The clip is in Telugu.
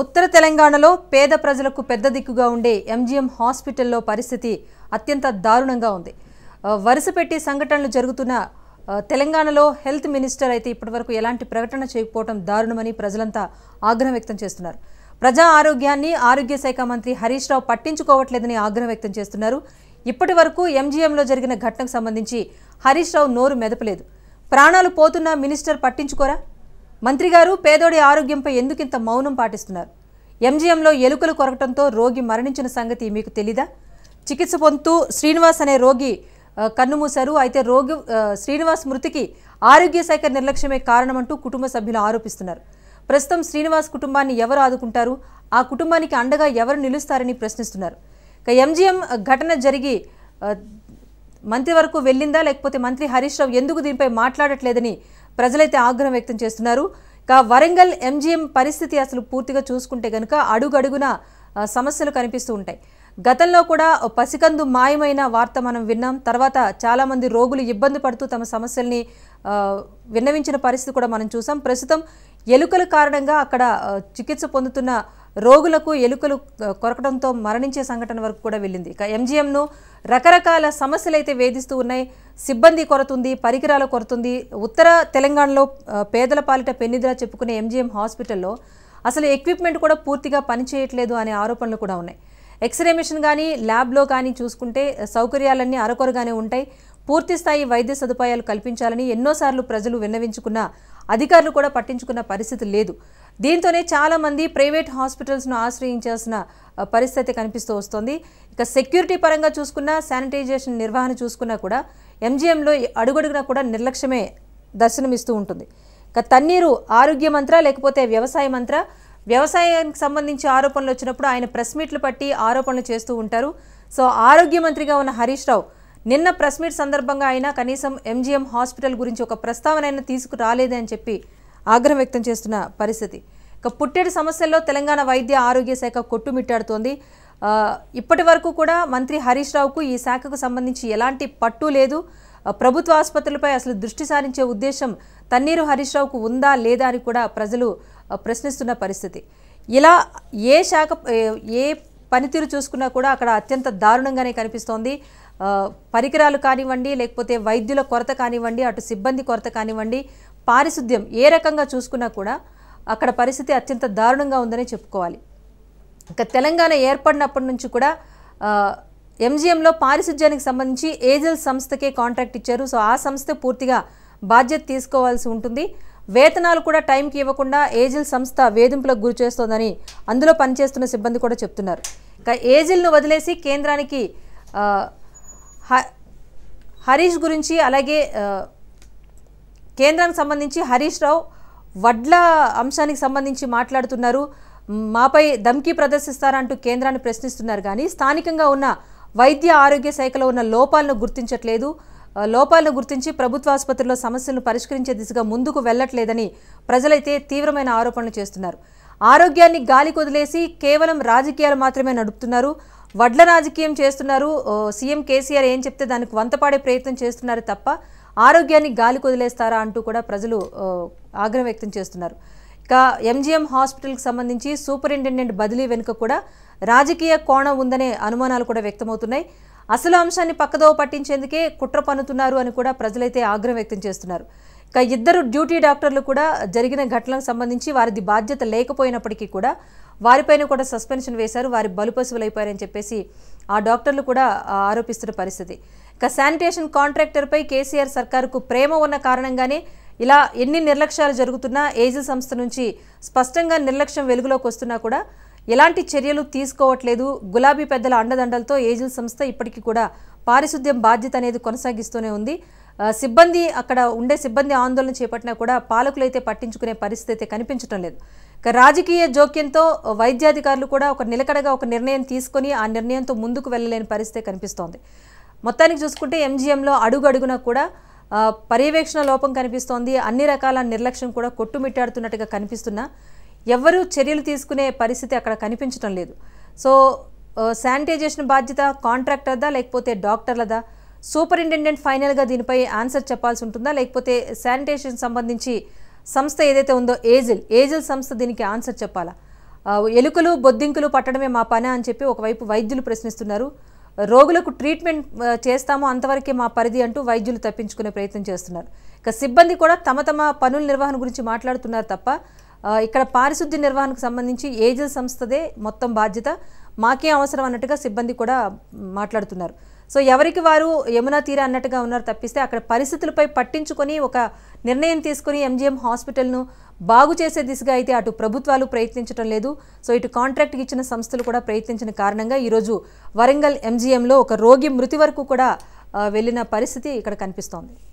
ఉత్తర తెలంగాణలో పేద ప్రజలకు పెద్ద దిక్కుగా ఉండే ఎంజీఎం హాస్పిటల్లో పరిస్థితి అత్యంత దారుణంగా ఉంది వరుసపెట్టి సంఘటనలు జరుగుతున్న తెలంగాణలో హెల్త్ మినిస్టర్ అయితే ఇప్పటివరకు ఎలాంటి ప్రకటన చేయకపోవడం దారుణమని ప్రజలంతా ఆగ్రహం వ్యక్తం చేస్తున్నారు ప్రజా ఆరోగ్యాన్ని ఆరోగ్య శాఖ మంత్రి హరీష్ రావు పట్టించుకోవట్లేదని ఆగ్రహం వ్యక్తం చేస్తున్నారు ఇప్పటి వరకు ఎంజీఎంలో జరిగిన ఘటనకు సంబంధించి హరీష్ రావు నోరు మెదపలేదు ప్రాణాలు పోతున్న మినిస్టర్ పట్టించుకోరా మంత్రి గారు పేదోడి ఆరోగ్యంపై ఎందుకింత మౌనం పాటిస్తున్నారు ఎంజీఎంలో ఎలుకలు కొరకటంతో రోగి మరణించిన సంగతి మీకు తెలీదా చికిత్స పొందుతూ శ్రీనివాస్ అనే రోగి కన్నుమూశారు అయితే రోగి శ్రీనివాస్ మృతికి ఆరోగ్య శాఖ నిర్లక్ష్యమే కారణమంటూ కుటుంబ సభ్యులు ఆరోపిస్తున్నారు ప్రస్తుతం శ్రీనివాస్ కుటుంబాన్ని ఎవరు ఆదుకుంటారు ఆ కుటుంబానికి అండగా ఎవరు నిలుస్తారని ప్రశ్నిస్తున్నారు ఇక ఎంజీఎం ఘటన జరిగి మంత్రి వరకు వెళ్ళిందా లేకపోతే మంత్రి హరీష్ రావు ఎందుకు దీనిపై మాట్లాడట్లేదని ప్రజలైతే ఆగ్రహం వ్యక్తం చేస్తున్నారు ఇక వరంగల్ ఎంజీఎం పరిస్థితి అసలు పూర్తిగా చూసుకుంటే కనుక అడుగడుగున సమస్యలు కనిపిస్తూ ఉంటాయి గతంలో కూడా పసికందు మాయమైన వార్త మనం విన్నాం తర్వాత చాలామంది రోగులు ఇబ్బంది పడుతూ తమ సమస్యల్ని విన్నవించిన పరిస్థితి కూడా మనం చూసాం ప్రస్తుతం ఎలుకల కారణంగా అక్కడ చికిత్స పొందుతున్న రోగులకు ఎలుకలు కొరకడంతో మరణించే సంఘటన వరకు కూడా వెళ్ళింది ఇక ఎంజీఎంను రకరకాల సమస్యలు అయితే వేధిస్తూ ఉన్నాయి సిబ్బంది కొరతుంది పరికరాల కొరతుంది ఉత్తర తెలంగాణలో పేదల పాలిట పెన్నిదిలా చెప్పుకునే ఎంజీఎం హాస్పిటల్లో అసలు ఎక్విప్మెంట్ కూడా పూర్తిగా పనిచేయట్లేదు అనే ఆరోపణలు కూడా ఉన్నాయి ఎక్స్రే మిషన్ కానీ ల్యాబ్లో కానీ చూసుకుంటే సౌకర్యాలన్నీ అరకొరగానే ఉంటాయి పూర్తిస్థాయి వైద్య సదుపాయాలు కల్పించాలని ఎన్నోసార్లు ప్రజలు విన్నవించుకున్న అధికారులు కూడా పట్టించుకున్న పరిస్థితి లేదు దీంతోనే చాలా మంది ప్రైవేట్ హాస్పిటల్స్ను ఆశ్రయించాల్సిన పరిస్థితి కనిపిస్తూ వస్తుంది ఇక సెక్యూరిటీ పరంగా చూసుకున్నా శానిటైజేషన్ నిర్వహణ చూసుకున్నా కూడా ఎంజీఎంలో అడుగడుగునా కూడా నిర్లక్ష్యమే దర్శనమిస్తూ ఉంటుంది ఇక తన్నీరు ఆరోగ్య మంత్ర లేకపోతే వ్యవసాయ మంత్ర వ్యవసాయానికి సంబంధించి ఆరోపణలు వచ్చినప్పుడు ఆయన ప్రెస్ మీట్లు పట్టి ఆరోపణలు చేస్తూ ఉంటారు సో ఆరోగ్య మంత్రిగా ఉన్న హరీష్ రావు నిన్న ప్రెస్ మీట్ సందర్భంగా ఆయన కనీసం ఎంజీఎం హాస్పిటల్ గురించి ఒక ప్రస్తావన అయినా తీసుకురాలేదని చెప్పి ఆగ్రహం వ్యక్తం చేస్తున్న పరిస్థితి ఇక పుట్టేడు సమస్యల్లో తెలంగాణ వైద్య ఆరోగ్య శాఖ కొట్టుమిట్టాడుతోంది ఇప్పటి వరకు కూడా మంత్రి హరీష్ రావుకు ఈ శాఖకు సంబంధించి ఎలాంటి పట్టు లేదు ప్రభుత్వ ఆసుపత్రులపై అసలు దృష్టి సారించే ఉద్దేశం తన్నీరు హరీష్ రావుకు ఉందా లేదా అని కూడా ప్రజలు ప్రశ్నిస్తున్న పరిస్థితి ఇలా ఏ శాఖ ఏ పనితీరు చూసుకున్నా కూడా అక్కడ అత్యంత దారుణంగానే కనిపిస్తోంది పరికరాలు కానివ్వండి లేకపోతే వైద్యుల కొరత కానివ్వండి అటు సిబ్బంది కొరత కానివ్వండి పారిశుద్ధ్యం ఏ రకంగా చూసుకున్నా కూడా అక్కడ పరిస్థితి అత్యంత దారుణంగా ఉందని చెప్పుకోవాలి ఇంకా తెలంగాణ ఏర్పడినప్పటి నుంచి కూడా ఎంజీఎంలో పారిశుధ్యానికి సంబంధించి ఏజల్ సంస్థకే కాంట్రాక్ట్ ఇచ్చారు సో ఆ సంస్థ పూర్తిగా బాధ్యత తీసుకోవాల్సి ఉంటుంది వేతనాలు కూడా టైంకి ఇవ్వకుండా ఏజిల్ సంస్థ వేధింపులకు గురి చేస్తోందని అందులో పనిచేస్తున్న సిబ్బంది కూడా చెప్తున్నారు ఇక ఏజిల్ను వదిలేసి కేంద్రానికి హరీష్ గురించి అలాగే కేంద్రానికి సంబంధించి హరీష్ రావు వడ్ల అంశానికి సంబంధించి మాట్లాడుతున్నారు మాపై ధమ్కీ ప్రదర్శిస్తారంటూ కేంద్రాన్ని ప్రశ్నిస్తున్నారు కానీ స్థానికంగా ఉన్న వైద్య ఆరోగ్య శాఖలో ఉన్న లోపాలను గుర్తించట్లేదు లోపాలను గుర్తించి ప్రభుత్వ ఆసుపత్రిలో సమస్యలను పరిష్కరించే దిశగా ముందుకు వెళ్ళట్లేదని ప్రజలైతే తీవ్రమైన ఆరోపణలు చేస్తున్నారు ఆరోగ్యాన్ని గాలి కొదిలేసి కేవలం రాజకీయాలు మాత్రమే నడుపుతున్నారు వడ్ల రాజకీయం చేస్తున్నారు సీఎం కేసీఆర్ ఏం చెప్తే దానికి వంతపాడే ప్రయత్నం చేస్తున్నారు తప్ప ఆరోగ్యాన్ని గాలి కుదిలేస్తారా అంటూ కూడా ప్రజలు ఆగ్రహం వ్యక్తం చేస్తున్నారు ఇక ఎంజీఎం హాస్పిటల్కి సంబంధించి సూపరింటెండెంట్ బదిలీ వెనుక కూడా రాజకీయ కోణం ఉందనే అనుమానాలు కూడా వ్యక్తమవుతున్నాయి అసలు అంశాన్ని పక్కదో పట్టించేందుకే కుట్ర పన్నుతున్నారు అని కూడా ప్రజలైతే ఆగ్రహం వ్యక్తం చేస్తున్నారు ఇక ఇద్దరు డ్యూటీ డాక్టర్లు కూడా జరిగిన ఘటనలకు సంబంధించి వారిది బాధ్యత లేకపోయినప్పటికీ కూడా వారిపైన కూడా సస్పెన్షన్ వేశారు వారి అయిపోయారని చెప్పేసి ఆ డాక్టర్లు కూడా ఆరోపిస్తున్న పరిస్థితి ఇక శానిటేషన్ కాంట్రాక్టర్పై కేసీఆర్ సర్కారుకు ప్రేమ ఉన్న కారణంగానే ఇలా ఎన్ని నిర్లక్ష్యాలు జరుగుతున్నా ఏజీ సంస్థ నుంచి స్పష్టంగా నిర్లక్ష్యం వెలుగులోకి వస్తున్నా కూడా ఎలాంటి చర్యలు తీసుకోవట్లేదు గులాబీ పెద్దల అండదండలతో ఏజిల్ సంస్థ ఇప్పటికీ కూడా పారిశుద్ధ్యం బాధ్యత అనేది కొనసాగిస్తూనే ఉంది సిబ్బంది అక్కడ ఉండే సిబ్బంది ఆందోళన చేపట్టినా కూడా పాలకులైతే పట్టించుకునే పరిస్థితి అయితే కనిపించడం లేదు ఇక రాజకీయ జోక్యంతో వైద్యాధికారులు కూడా ఒక నిలకడగా ఒక నిర్ణయం తీసుకొని ఆ నిర్ణయంతో ముందుకు వెళ్ళలేని పరిస్థితి కనిపిస్తోంది మొత్తానికి చూసుకుంటే ఎంజీఎంలో అడుగడుగున కూడా పర్యవేక్షణ లోపం కనిపిస్తోంది అన్ని రకాల నిర్లక్ష్యం కూడా కొట్టుమిట్టాడుతున్నట్టుగా కనిపిస్తున్నా ఎవరు చర్యలు తీసుకునే పరిస్థితి అక్కడ కనిపించడం లేదు సో శానిటైజేషన్ బాధ్యత కాంట్రాక్టర్దా లేకపోతే డాక్టర్లదా సూపరింటెండెంట్ ఫైనల్గా దీనిపై ఆన్సర్ చెప్పాల్సి ఉంటుందా లేకపోతే శానిటేషన్ సంబంధించి సంస్థ ఏదైతే ఉందో ఏజిల్ ఏజిల్ సంస్థ దీనికి ఆన్సర్ చెప్పాలా ఎలుకలు బొద్దింకులు పట్టడమే మా పని అని చెప్పి ఒకవైపు వైద్యులు ప్రశ్నిస్తున్నారు రోగులకు ట్రీట్మెంట్ చేస్తామో అంతవరకే మా పరిధి అంటూ వైద్యులు తప్పించుకునే ప్రయత్నం చేస్తున్నారు ఇక సిబ్బంది కూడా తమ తమ పనుల నిర్వహణ గురించి మాట్లాడుతున్నారు తప్ప ఇక్కడ పారిశుద్ధ్య నిర్వహణకు సంబంధించి ఏజెల్ సంస్థదే మొత్తం బాధ్యత మాకే అవసరం అన్నట్టుగా సిబ్బంది కూడా మాట్లాడుతున్నారు సో ఎవరికి వారు యమునా తీరా అన్నట్టుగా ఉన్నారు తప్పిస్తే అక్కడ పరిస్థితులపై పట్టించుకొని ఒక నిర్ణయం తీసుకుని ఎంజిఎం హాస్పిటల్ను బాగు చేసే దిశగా అయితే అటు ప్రభుత్వాలు ప్రయత్నించడం లేదు సో ఇటు కాంట్రాక్ట్కి ఇచ్చిన సంస్థలు కూడా ప్రయత్నించిన కారణంగా ఈరోజు వరంగల్ ఎంజిఎంలో ఒక రోగి మృతి వరకు కూడా వెళ్ళిన పరిస్థితి ఇక్కడ కనిపిస్తోంది